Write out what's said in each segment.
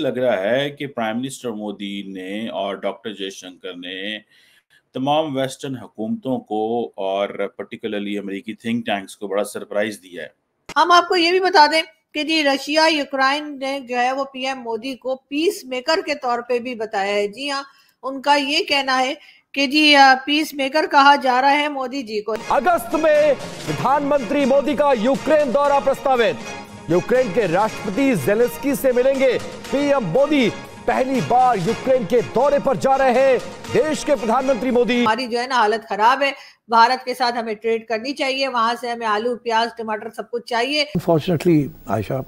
लग रहा है कि प्राइम मिनिस्टर मोदी ने और डॉक्टर जयशंकर ने तमाम वेस्टर्न हुकूमतों को और पर्टिकुलरली अमेरिकी थिंक टैंक्स को बड़ा सरप्राइज दिया है हम आपको ये भी बता दें कि जी रशिया यूक्रेन ने जो है वो पीएम मोदी को पीस मेकर के तौर पे भी बताया है जी हाँ उनका ये कहना है कि जी पीस मेकर कहा जा रहा है मोदी जी को अगस्त में प्रधानमंत्री मोदी का यूक्रेन दौरा प्रस्तावित यूक्रेन के राष्ट्रपति जेलेंस्की से मिलेंगे पीएम मोदी पहली बार यूक्रेन के दौरे पर जा रहे हैं देश के प्रधानमंत्री मोदी हमारी जो है ना हालत खराब है भारत के साथ हमें ट्रेड करनी चाहिए वहां से हमें आलू प्याज टमाटर सब कुछ चाहिए अनफॉर्चुनेटली आयशा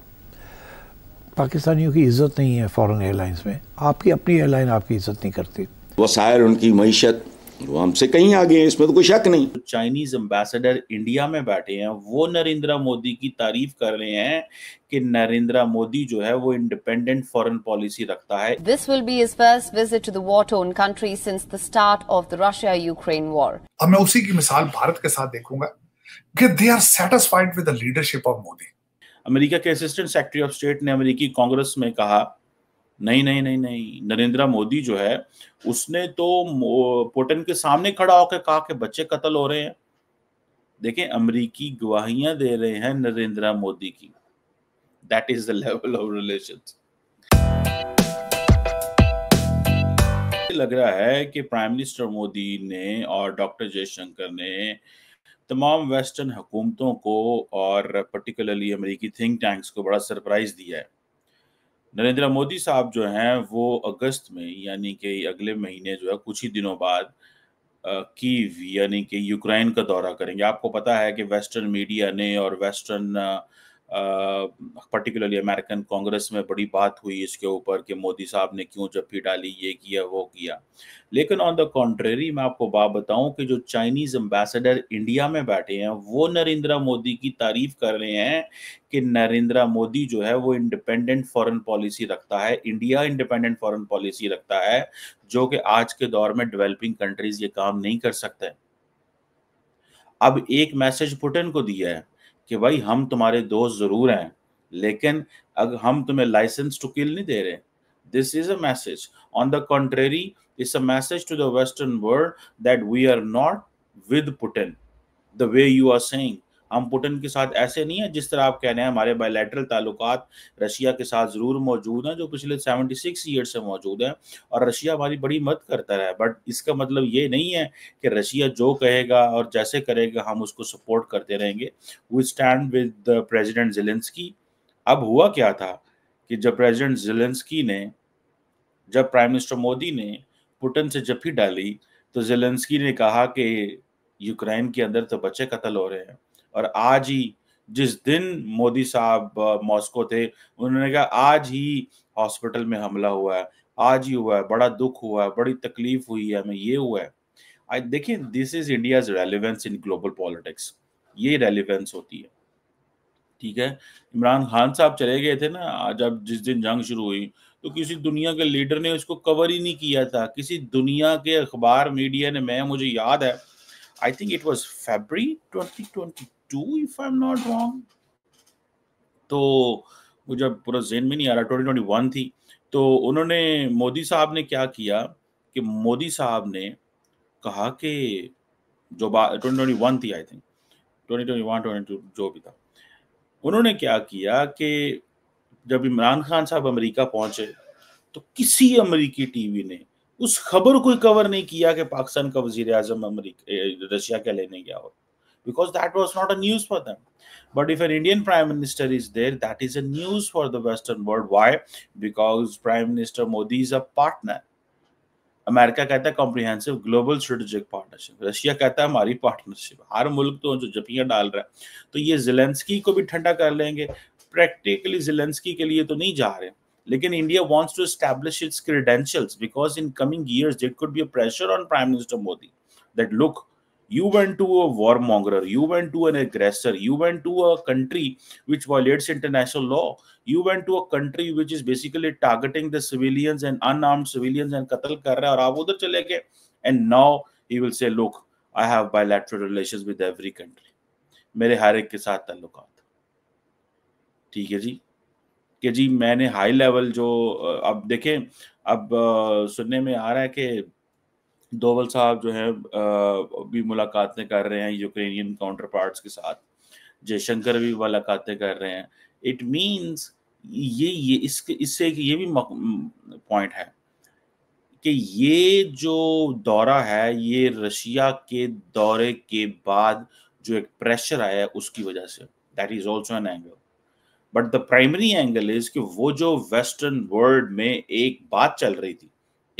पाकिस्तानियों की इज्जत नहीं है फॉरेन एयरलाइंस में आपकी अपनी एयरलाइन आपकी इज्जत नहीं करती वसायर उनकी मीशत वो हमसे कहीं आगे हैं इसमें तो कोई शक नहीं चाइनीज एम्बेसडर इंडिया में बैठे हैं वो नरेंद्र मोदी की तारीफ कर रहे हैं कि नरेंद्र मोदी जो है वो इंडिपेंडेंट फॉरेन पॉलिसी रखता है this will be his first visit to the war torn country since the start of the Russia Ukraine war अब मैं उसी की मिसाल भारत के साथ देखूंगा कि they are satisfied with the leadership of Modi America के असिस्टेंट सेक्रेटरी ऑफ स्टेट ने अमेरिकी कांग्रेस में कहा नहीं नहीं नहीं नहीं नरेंद्र मोदी जो है उसने तो पुटिन के सामने खड़ा होकर कहा कि बच्चे कत्ल हो रहे हैं देखें अमरीकी गवाहियां दे रहे हैं नरेंद्र मोदी की that is the level of relation लग रहा है कि प्राइम मिनिस्टर मोदी ने और डॉक्टर जयशंकर ने तमाम वेस्टर्न हुकूमतों को और पर्टिकुलरली अमेरिकी थिंक टैंक्स को बड़ा सरप्राइज दिया है नरेंद्र मोदी साहब जो हैं वो अगस्त में यानी कि अगले महीने जो है कुछ ही दिनों बाद कीव यानी कि यूक्रेन का दौरा करेंगे आपको पता है कि वेस्टर्न मीडिया ने और वेस्टर्न पर्टिकुलरली अमेरिकन कांग्रेस में बड़ी बात हुई इसके ऊपर कि मोदी साहब ने क्यों जफ्फी डाली ये किया वो किया लेकिन ऑन द कॉन्ट्रेरी मैं आपको बात बताऊं कि जो चाइनीज एम्बेसडर इंडिया में बैठे हैं वो नरेंद्र मोदी की तारीफ कर रहे हैं कि नरेंद्र मोदी जो है वो इंडिपेंडेंट फॉरेन पॉलिसी रखता है इंडिया इंडिपेंडेंट फॉरेन पॉलिसी रखता है जो कि आज के दौर में डेवलपिंग कंट्रीज ये काम नहीं कर सकते अब एक मैसेज पुटिन को दिया है कि भाई हम तुम्हारे दोस्त ज़रूर हैं लेकिन अगर हम तुम्हें लाइसेंस टू किल नहीं दे रहे this is a message on the contrary it's a message to the western world that we are not with Putin the way you are saying हम पुटिन के साथ ऐसे नहीं है जिस तरह आप कह रहे हैं हमारे बायोलेटरल ताल्लुक रशिया के साथ ज़रूर मौजूद हैं जो पिछले सेवेंटी सिक्स ईयर से मौजूद हैं और रशिया हमारी बड़ी मदद करता रहा है बट इसका मतलब ये नहीं है कि रशिया जो कहेगा और जैसे करेगा हम उसको सपोर्ट करते रहेंगे we stand with the president Zelensky अब हुआ क्या था कि जब प्रेजिडेंट जेलेंसकी ने जब प्राइम मिनिस्टर मोदी ने पुटिन से जफी डाली तो जेलेंसकी ने कहा कि यूक्रेन के अंदर तो बच्चे कत्ल हो रहे हैं और आज ही जिस दिन मोदी साहब मॉस्को थे उन्होंने कहा आज ही हॉस्पिटल में हमला हुआ है आज ही हुआ है बड़ा दुख हुआ है बड़ी तकलीफ हुई है हमें ये हुआ है आई देखिए this is India relevance in global politics ये रेलिवेंस होती है ठीक है इमरान खान साहब चले गए थे ना जब जिस दिन जंग शुरू हुई तो किसी दुनिया के लीडर ने उसको कवर ही नहीं किया था किसी दुनिया के अखबार मीडिया ने मैं मुझे याद है I think it was February twenty twenty two if I am not wrong तो मुझे पूरा जेन में नहीं आ रहा ट्वेंटी ट्वेंटी वन थी तो उन्होंने मोदी साहब ने क्या किया कि मोदी साहब ने कहा कि जो बात ट्वेंटी ट्वेंटी वन थी I think twenty twenty one twenty two जो भी था उन्होंने क्या किया कि जब इमरान खान साहब अमेरिका पहुंचे तो किसी अमेरिकी टीवी ने उस खबर को कवर नहीं किया कि पाकिस्तान का वजीर अजम अमरीका रशिया क्या लेने गया होता because that was not a news for them but if an indian prime minister is there that is a news for the western world why because prime minister modi is a partner America कहता है comprehensive global strategic partnership Russia कहता है हमारी partnership हर मुल्क तो जो जपियाँ डाल रहा है तो ये जिलेंसकी को भी ठंडा कर लेंगे प्रैक्टिकली जिलेंसकी के लिए तो नहीं जा रहे लेकिन India wants to establish its credentials because in coming years there could be a pressure on prime minister modi that look You went to a warmonger, you went to an aggressor, you went to a country which violates international law, you went to a country which is basically targeting the civilians and unarmed civilians and Qatar and now he will say, Look, I have bilateral relations with every country. मेरे हर एक के साथ ठीक है जी कि जी मैंने high level जो अब देखें अब सुनने में आ रहा है कि दोवल साहब जो है भी मुलाकातें कर रहे हैं यूक्रेनियन काउंटर पार्ट के साथ जयशंकर भी मुलाकातें कर रहे हैं इट मीन्स ये ये इसके इससे ये भी पॉइंट है कि ये जो दौरा है ये रशिया के दौरे के बाद जो एक प्रेशर आया है उसकी वजह से that is also an angle but the primary angle is कि वो जो वेस्टर्न वर्ल्ड में एक बात चल रही थी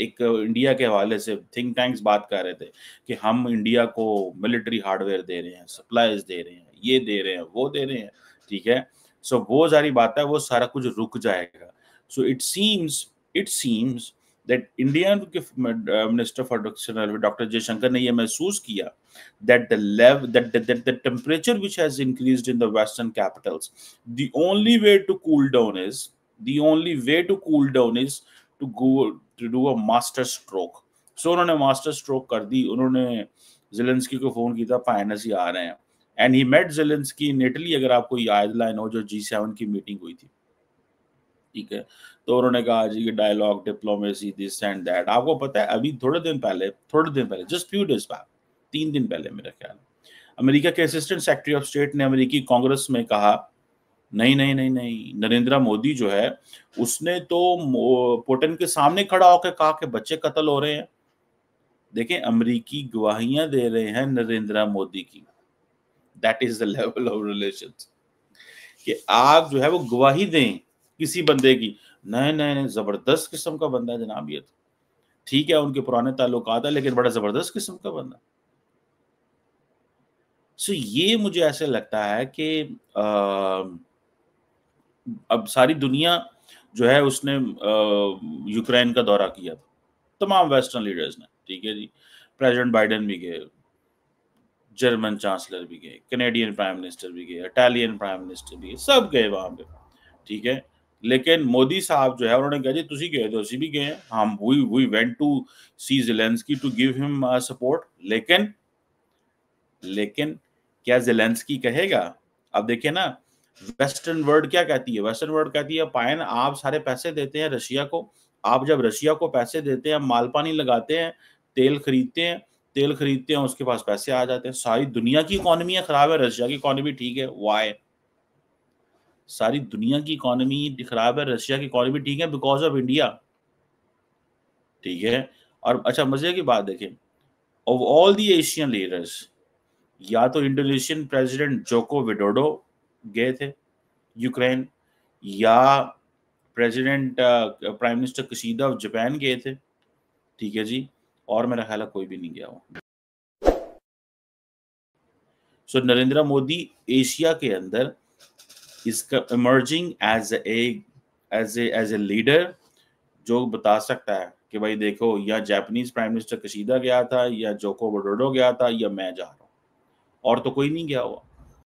एक इंडिया के हवाले से थिंक टैंक्स बात कर रहे थे कि हम इंडिया को मिलिट्री हार्डवेयर दे रहे हैं सप्लाईज दे रहे हैं ये दे रहे हैं वो दे रहे हैं ठीक है सो so, वो सारी बात है वो सारा कुछ रुक जाएगा so it seems it seems that Indian के minister for doctor doctor Jaishankar ने यह महसूस किया दैट द लेव that that the temperature which has increase in the western capitals the only way to cool down is the only way to cool down is to go to do a master stroke so उन्होंने master stroke कर दी उन्होंने जिलेंसकी को phone किया था fineness ही आ रहे हैं and he met Zelensky in Italy अगर आपको याद लाइन हो जो जी सेवन की मीटिंग हुई थी ठीक है तो उन्होंने कहा जी कि dialogue diplomacy this and that आपको पता है अभी थोड़े दिन पहले थोड़े दिन पहले जस्ट फ्यू डेज बैक तीन दिन पहले मेरा ख्याल अमेरिका के असिस्टेंट सेक्रेटरी ऑफ स्टेट ने अमेरिकी कांग्रेस में कहा नहीं नहीं नहीं नहीं नरेंद्र मोदी जो है उसने तो पुटिन के सामने खड़ा होकर कहा कि बच्चे कत्ल हो रहे हैं देखें अमरीकी गवाहियां दे रहे हैं नरेंद्र मोदी की that is the level of relation कि आप जो है वो गवाही दें किसी बंदे की नए नए नए जबरदस्त किस्म का बंदा है जनाब ये तो। ठीक है उनके पुराने ताल्लुक है लेकिन बड़ा जबरदस्त किस्म का बंदा सो so, ये मुझे ऐसे लगता है कि आ, अब सारी दुनिया जो है उसने यूक्रेन का दौरा किया था तमाम वेस्टर्न लीडर्स ने ठीक है जी प्रेसिडेंट बाइडेन भी गए जर्मन चांसलर भी गए कनेडियन प्राइम मिनिस्टर भी गए इटालियन प्राइम मिनिस्टर भी गए सब गए वहां पे ठीक है लेकिन मोदी साहब जो है उन्होंने कहा जी तुम गए तो भी गए हम we we went to see Zelensky to give him support लेकिन लेकिन क्या जेलेंसकी कहेगा अब देखिए ना वेस्टर्न वर्ल्ड क्या कहती है वेस्टर्न वर्ल्ड कहती है पायन आप सारे पैसे देते हैं रशिया को आप जब रशिया को पैसे देते हैं माल पानी लगाते हैं तेल खरीदते हैं तेल खरीदते हैं उसके पास पैसे आ जाते हैं सारी दुनिया की इकोनॉमी खराब है रशिया की इकोनॉमी ठीक है वाई सारी दुनिया की इकोनॉमी खराब है रशिया की इकोनॉमी ठीक है बिकॉज ऑफ इंडिया ठीक है और अच्छा मजे की बात देखें of all the Asian leaders या तो इंडोनेशियन प्रेसिडेंट जोको विडोडो गए थे यूक्रेन या president prime minister Kishida of Japan गए थे ठीक है जी और मेरा ख्याल कोई भी नहीं गया वो सो नरेंद्र मोदी एशिया के अंदर इसका emerging as a as as a leader जो बता सकता है कि भाई देखो या जापानीज प्राइम मिनिस्टर कशीदा गया था या जोको बडोडो गया था या मैं जा रहा हूँ और तो कोई नहीं गया हुआ